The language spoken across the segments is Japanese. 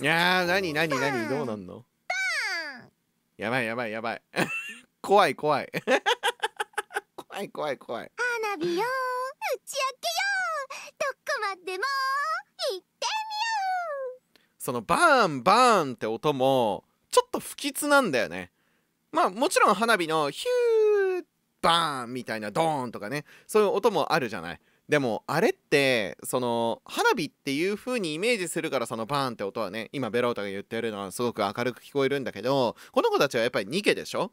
やー、なになになにどうなんのやばいやばいやばい。怖い 怖い。怖い 怖い怖い。花火よ、打ち明けよ、どこまでも行ってみよう。そのバーンバーンって音も、ちょっと不吉なんだよね。まあもちろん花火のヒューバーンみたいなドーンとかね、そういう音もあるじゃない。でもあれってその花火っていう風にイメージするからそのバーンって音はね今ベロータが言ってるのはすごく明るく聞こえるんだけどこの子たちはやっぱりニケでしょ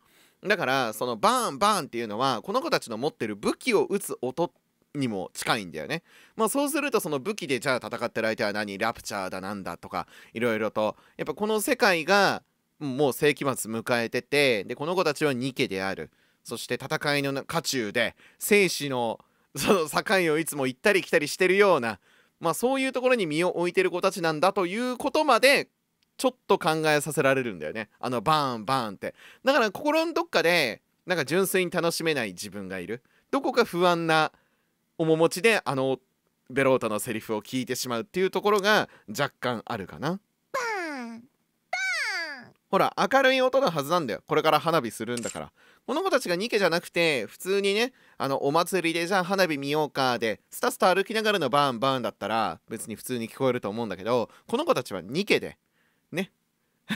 だからそのバーンバーンっていうのはこの子たちの持ってる武器を撃つ音にも近いんだよね。まあそうするとその武器でじゃあ戦ってる相手は何ラプチャーだなんだとかいろいろとやっぱこの世界がもう世紀末迎えててでこの子たちはニケであるそして戦いの渦中で生死のその境をいつも行ったり来たりしてるような、まあ、そういうところに身を置いてる子たちなんだということまでちょっと考えさせられるんだよねあのバーンバーンってだから心のどっかでなんか純粋に楽しめない自分がいるどこか不安な面持ちであのベロータのセリフを聞いてしまうっていうところが若干あるかな。ほら、明るい音のはずなんだよ。これから花火するんだから。この子たちがニケじゃなくて、普通にね、あの、お祭りでじゃあ花火見ようかで、スタスタ歩きながらのバーンバーンだったら、別に普通に聞こえると思うんだけど、この子たちはニケで、ね。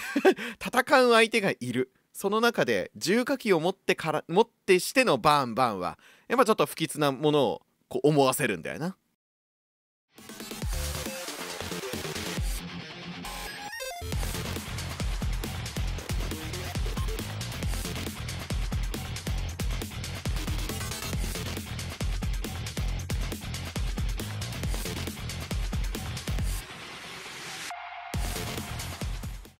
戦う相手がいる。その中で重火器を持ってから、持ってしてのバーンバーンは、やっぱちょっと不吉なものをこう思わせるんだよな。